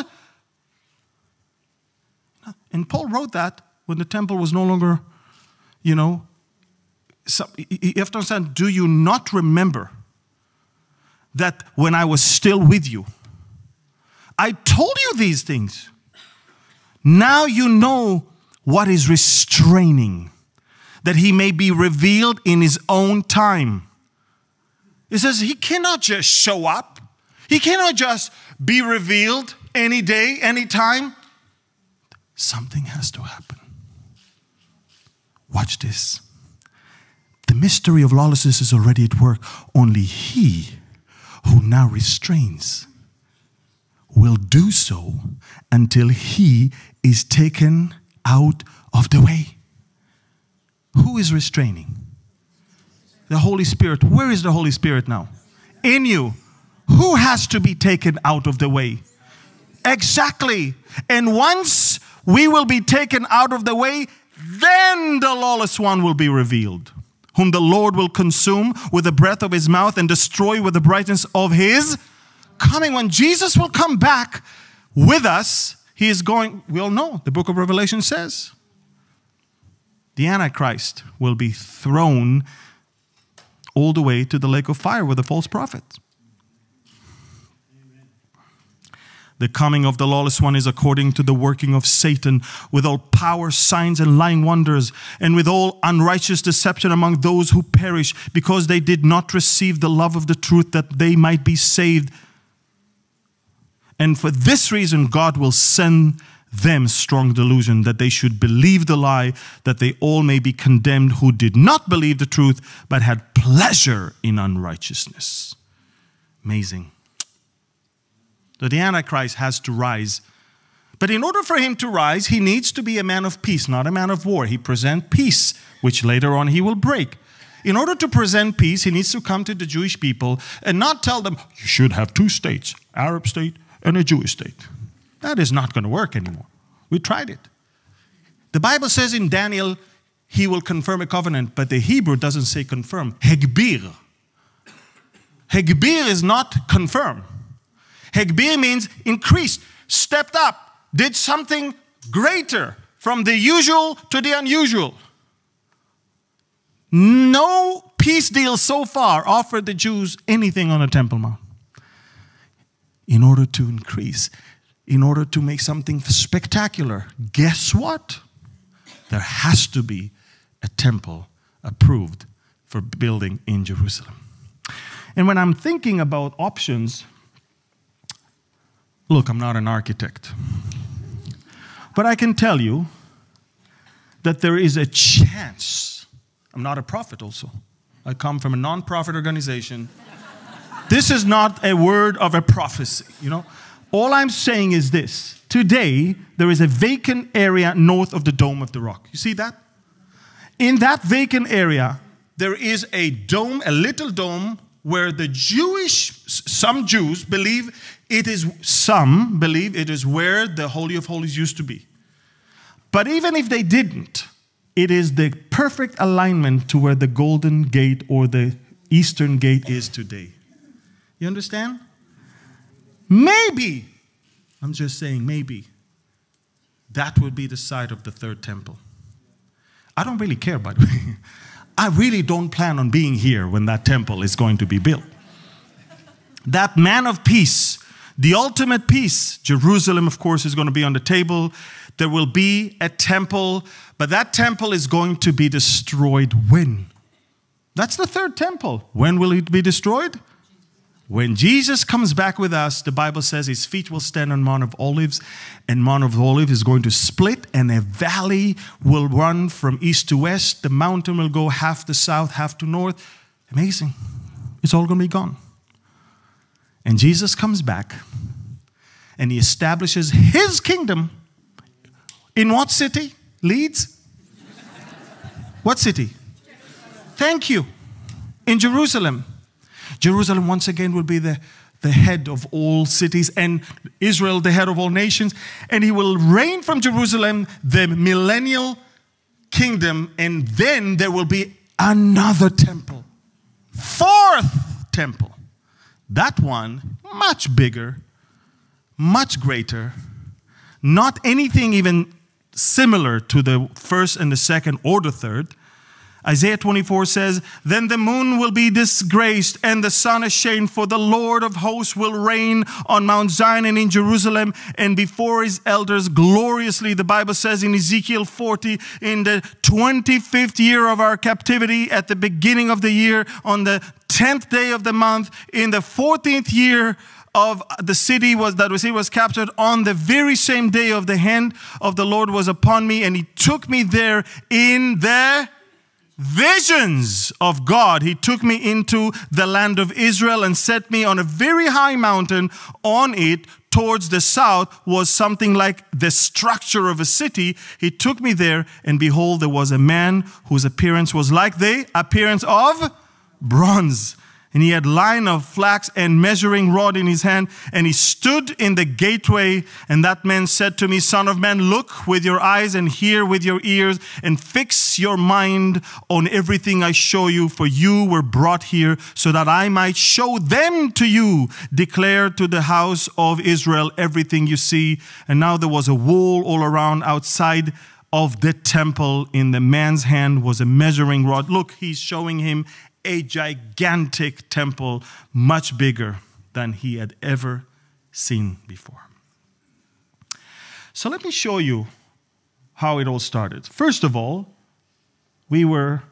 And Paul wrote that when the temple was no longer, you know, some, you have to understand, do you not remember that when I was still with you, I told you these things. Now you know what is restraining, that he may be revealed in his own time. He says he cannot just show up he cannot just be revealed any day, any time. Something has to happen. Watch this. The mystery of lawlessness is already at work. Only he who now restrains will do so until he is taken out of the way. Who is restraining? The Holy Spirit. Where is the Holy Spirit now? In you who has to be taken out of the way? Exactly. And once we will be taken out of the way, then the lawless one will be revealed, whom the Lord will consume with the breath of his mouth and destroy with the brightness of his coming. When Jesus will come back with us, he is going, we all know, the book of Revelation says, the Antichrist will be thrown all the way to the lake of fire with the false prophets. The coming of the lawless one is according to the working of Satan, with all power, signs, and lying wonders, and with all unrighteous deception among those who perish, because they did not receive the love of the truth that they might be saved. And for this reason, God will send them strong delusion that they should believe the lie, that they all may be condemned who did not believe the truth, but had pleasure in unrighteousness. Amazing. That the Antichrist has to rise. But in order for him to rise, he needs to be a man of peace, not a man of war. He present peace, which later on he will break. In order to present peace, he needs to come to the Jewish people and not tell them, you should have two states, Arab state and a Jewish state. That is not going to work anymore. We tried it. The Bible says in Daniel, he will confirm a covenant, but the Hebrew doesn't say confirm, hegbir. Hegbir is not confirm. Hegbir means increased, stepped up, did something greater from the usual to the unusual. No peace deal so far offered the Jews anything on the Temple Mount in order to increase, in order to make something spectacular. Guess what? There has to be a temple approved for building in Jerusalem. And when I'm thinking about options, Look, I'm not an architect. But I can tell you that there is a chance. I'm not a prophet, also. I come from a non-profit organization. this is not a word of a prophecy, you know? All I'm saying is this today, there is a vacant area north of the Dome of the Rock. You see that? In that vacant area, there is a dome, a little dome where the Jewish, some Jews believe it is, some believe it is where the Holy of Holies used to be. But even if they didn't, it is the perfect alignment to where the Golden Gate or the Eastern Gate is today. You understand? Maybe, I'm just saying, maybe that would be the site of the third temple. I don't really care, by the way. I really don't plan on being here when that temple is going to be built. That man of peace, the ultimate peace, Jerusalem, of course, is going to be on the table. There will be a temple, but that temple is going to be destroyed when? That's the third temple. When will it be destroyed? When Jesus comes back with us, the Bible says his feet will stand on Mount of Olives, and Mount of Olives is going to split, and a valley will run from east to west. The mountain will go half to south, half to north. Amazing. It's all going to be gone. And Jesus comes back, and he establishes his kingdom in what city? Leeds? what city? Thank you. In Jerusalem. Jerusalem once again will be the, the head of all cities, and Israel the head of all nations. And he will reign from Jerusalem the millennial kingdom, and then there will be another temple, fourth temple. That one, much bigger, much greater, not anything even similar to the first and the second or the third Isaiah 24 says, Then the moon will be disgraced and the sun ashamed, for the Lord of hosts will reign on Mount Zion and in Jerusalem and before his elders gloriously. The Bible says in Ezekiel 40, in the 25th year of our captivity, at the beginning of the year, on the 10th day of the month, in the 14th year, of the city was that was he was captured on the very same day of the hand of the Lord was upon me and he took me there in the visions of God, he took me into the land of Israel and set me on a very high mountain. On it, towards the south, was something like the structure of a city. He took me there, and behold, there was a man whose appearance was like the appearance of bronze and he had line of flax and measuring rod in his hand and he stood in the gateway and that man said to me son of man look with your eyes and hear with your ears and fix your mind on everything i show you for you were brought here so that i might show them to you declare to the house of israel everything you see and now there was a wall all around outside of the temple in the man's hand was a measuring rod. Look, he's showing him a gigantic temple, much bigger than he had ever seen before. So let me show you how it all started. First of all, we were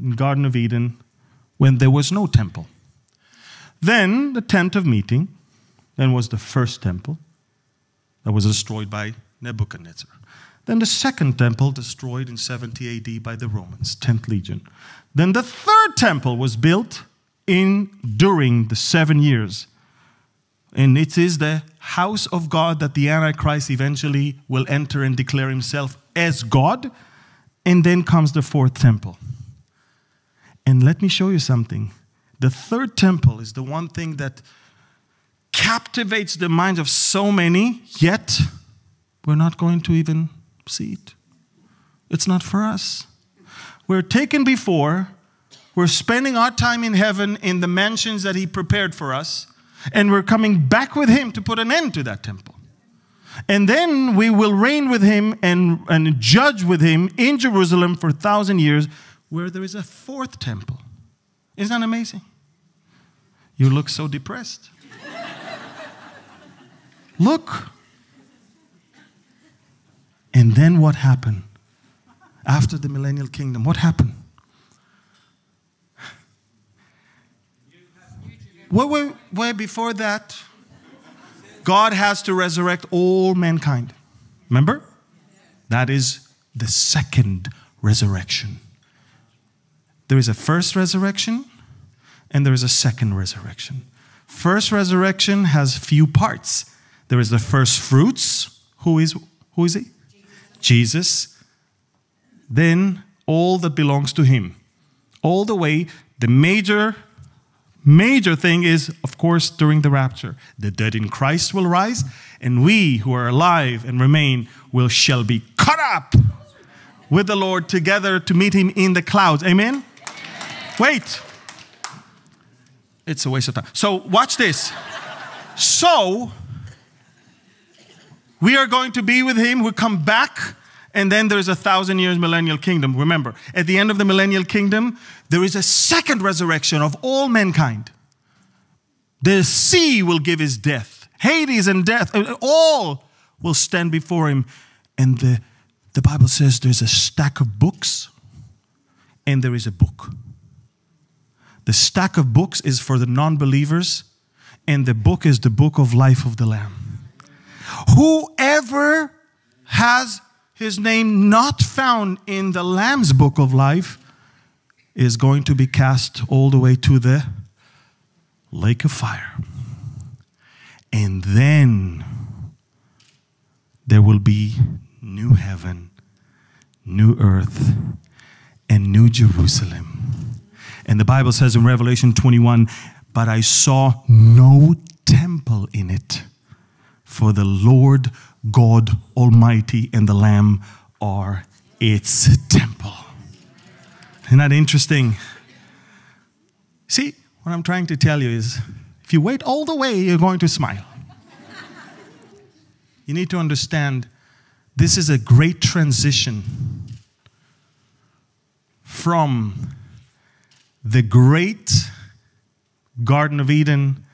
in Garden of Eden when there was no temple. Then the tent of meeting, then was the first temple that was destroyed by Nebuchadnezzar. Then the second temple destroyed in 70 AD by the Romans, 10th legion. Then the third temple was built in during the seven years. And it is the house of God that the Antichrist eventually will enter and declare himself as God. And then comes the fourth temple. And let me show you something. The third temple is the one thing that captivates the minds of so many, yet we're not going to even see it. It's not for us. We're taken before, we're spending our time in heaven in the mansions that He prepared for us, and we're coming back with Him to put an end to that temple. And then we will reign with Him and, and judge with Him in Jerusalem for a thousand years, where there is a fourth temple. Isn't that amazing? You look so depressed. look. And then what happened? after the millennial kingdom. What happened? Where, where, where before that, God has to resurrect all mankind. Remember? That is the second resurrection. There is a first resurrection and there is a second resurrection. First resurrection has few parts. There is the first fruits. Who is who is he? Jesus. Jesus then all that belongs to him. All the way, the major, major thing is, of course, during the rapture. The dead in Christ will rise, and we who are alive and remain will shall be caught up with the Lord together to meet him in the clouds. Amen? Wait. It's a waste of time. So watch this. So we are going to be with him. We come back and then there's a thousand years millennial kingdom. Remember, at the end of the millennial kingdom, there is a second resurrection of all mankind. The sea will give his death. Hades and death, uh, uh, all will stand before him. And the, the Bible says there's a stack of books and there is a book. The stack of books is for the non believers, and the book is the book of life of the Lamb. Whoever has his name not found in the Lamb's book of life is going to be cast all the way to the lake of fire. And then there will be new heaven, new earth, and new Jerusalem. And the Bible says in Revelation 21 But I saw no temple in it, for the Lord God Almighty and the Lamb are its temple. Isn't that interesting? See, what I'm trying to tell you is if you wait all the way, you're going to smile. you need to understand this is a great transition from the great Garden of Eden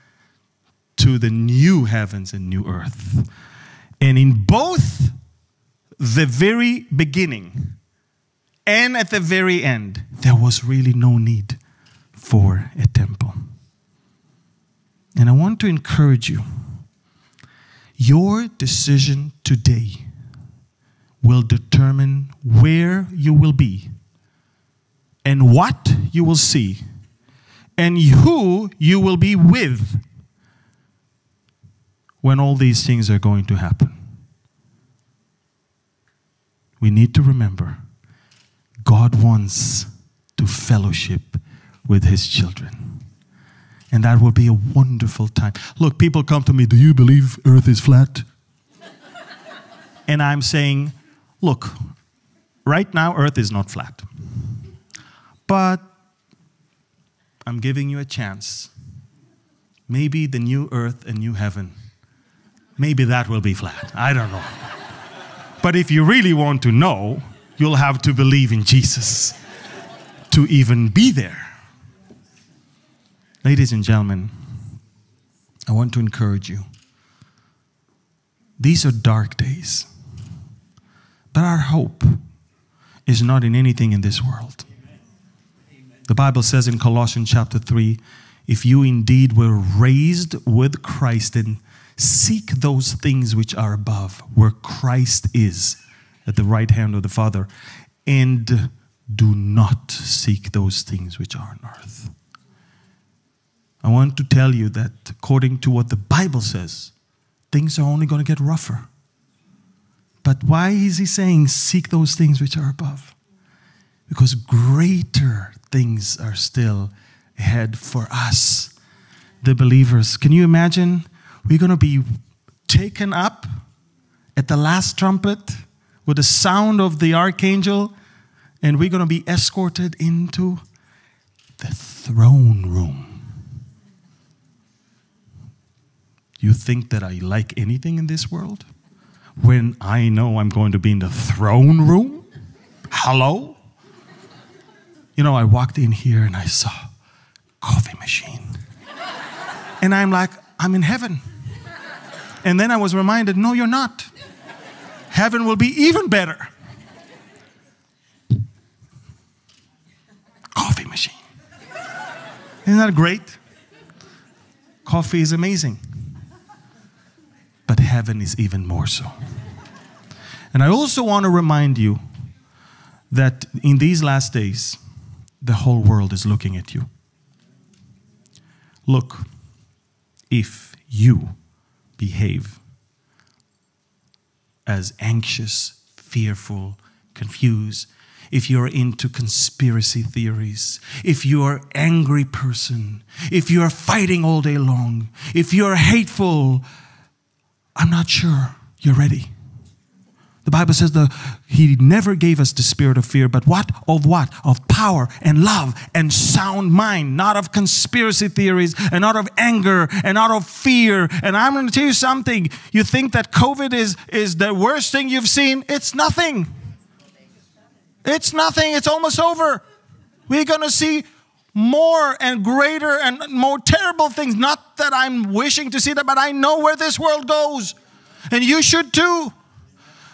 to the new heavens and new earth. And in both the very beginning and at the very end, there was really no need for a temple. And I want to encourage you your decision today will determine where you will be and what you will see and who you will be with when all these things are going to happen. We need to remember God wants to fellowship with his children. And that will be a wonderful time. Look, people come to me, do you believe earth is flat? and I'm saying, look, right now earth is not flat. But I'm giving you a chance. Maybe the new earth and new heaven maybe that will be flat. I don't know. but if you really want to know, you'll have to believe in Jesus to even be there. Ladies and gentlemen, I want to encourage you. These are dark days, but our hope is not in anything in this world. The Bible says in Colossians chapter 3 if you indeed were raised with Christ, in Seek those things which are above, where Christ is at the right hand of the Father, and do not seek those things which are on earth. I want to tell you that according to what the Bible says, things are only going to get rougher. But why is he saying seek those things which are above? Because greater things are still ahead for us, the believers. Can you imagine we're going to be taken up at the last trumpet with the sound of the archangel, and we're going to be escorted into the throne room. You think that I like anything in this world? When I know I'm going to be in the throne room? Hello? You know, I walked in here and I saw coffee machine. and I'm like, I'm in heaven. And then I was reminded no, you're not. Heaven will be even better. Coffee machine. Isn't that great? Coffee is amazing. But heaven is even more so. And I also want to remind you that in these last days, the whole world is looking at you. Look, if you behave as anxious, fearful, confused, if you're into conspiracy theories, if you're an angry person, if you're fighting all day long, if you're hateful, I'm not sure you're ready. The Bible says that he never gave us the spirit of fear, but what? Of what? Of power and love and sound mind, not of conspiracy theories and not of anger and not of fear. And I'm going to tell you something. You think that COVID is, is the worst thing you've seen? It's nothing. It's nothing. It's almost over. We're going to see more and greater and more terrible things. Not that I'm wishing to see that, but I know where this world goes. And you should too.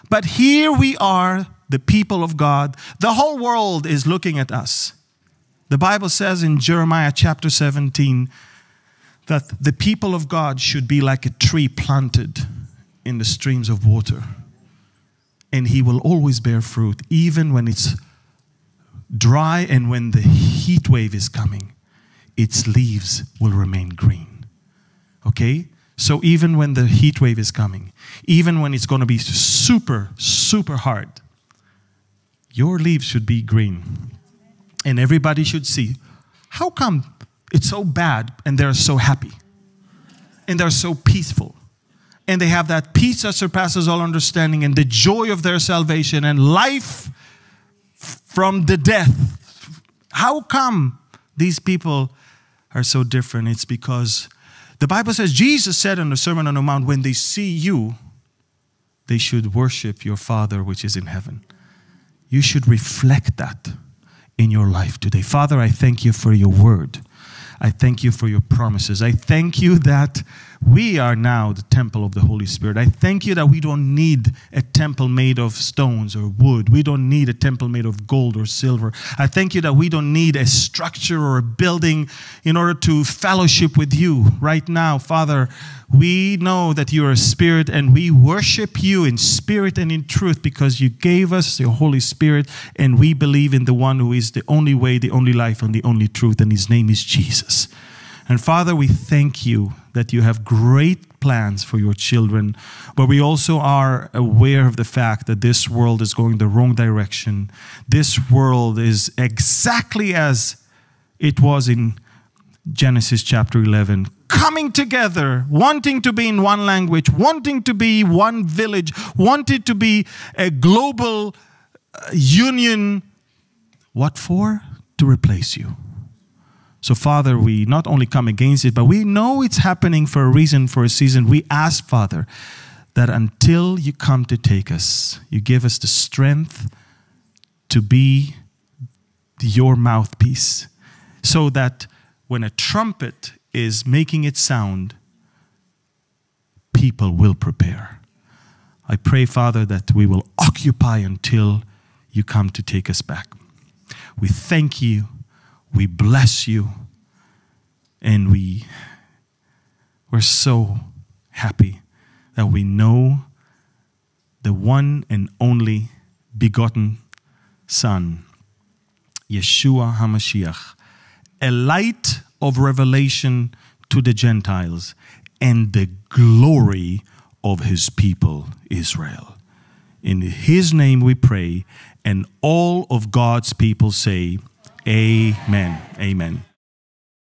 But here we are, the people of God. The whole world is looking at us. The Bible says in Jeremiah chapter 17 that the people of God should be like a tree planted in the streams of water. And he will always bear fruit, even when it's dry and when the heat wave is coming, its leaves will remain green. Okay? So even when the heat wave is coming, even when it's going to be super, super hard, your leaves should be green. And everybody should see how come it's so bad and they're so happy and they're so peaceful and they have that peace that surpasses all understanding and the joy of their salvation and life from the death. How come these people are so different? It's because the Bible says Jesus said in the Sermon on the Mount, when they see you, they should worship your Father which is in heaven. You should reflect that in your life today. Father, I thank you for your word. I thank you for your promises. I thank you that we are now the temple of the Holy Spirit. I thank you that we don't need a temple made of stones or wood. We don't need a temple made of gold or silver. I thank you that we don't need a structure or a building in order to fellowship with you right now, Father. We know that you are a spirit and we worship you in spirit and in truth because you gave us your Holy Spirit and we believe in the one who is the only way, the only life, and the only truth, and his name is Jesus. And Father, we thank you that you have great plans for your children, but we also are aware of the fact that this world is going the wrong direction. This world is exactly as it was in Genesis chapter 11 coming together, wanting to be in one language, wanting to be one village, wanting to be a global uh, union. What for? To replace you. So, Father, we not only come against it, but we know it's happening for a reason, for a season. We ask, Father, that until you come to take us, you give us the strength to be your mouthpiece, so that when a trumpet is making its sound, people will prepare. I pray, Father, that we will occupy until you come to take us back. We thank you we bless you. And we, we're so happy that we know the one and only begotten Son, Yeshua HaMashiach, a light of revelation to the Gentiles and the glory of his people, Israel. In his name we pray, and all of God's people say, Amen. Amen.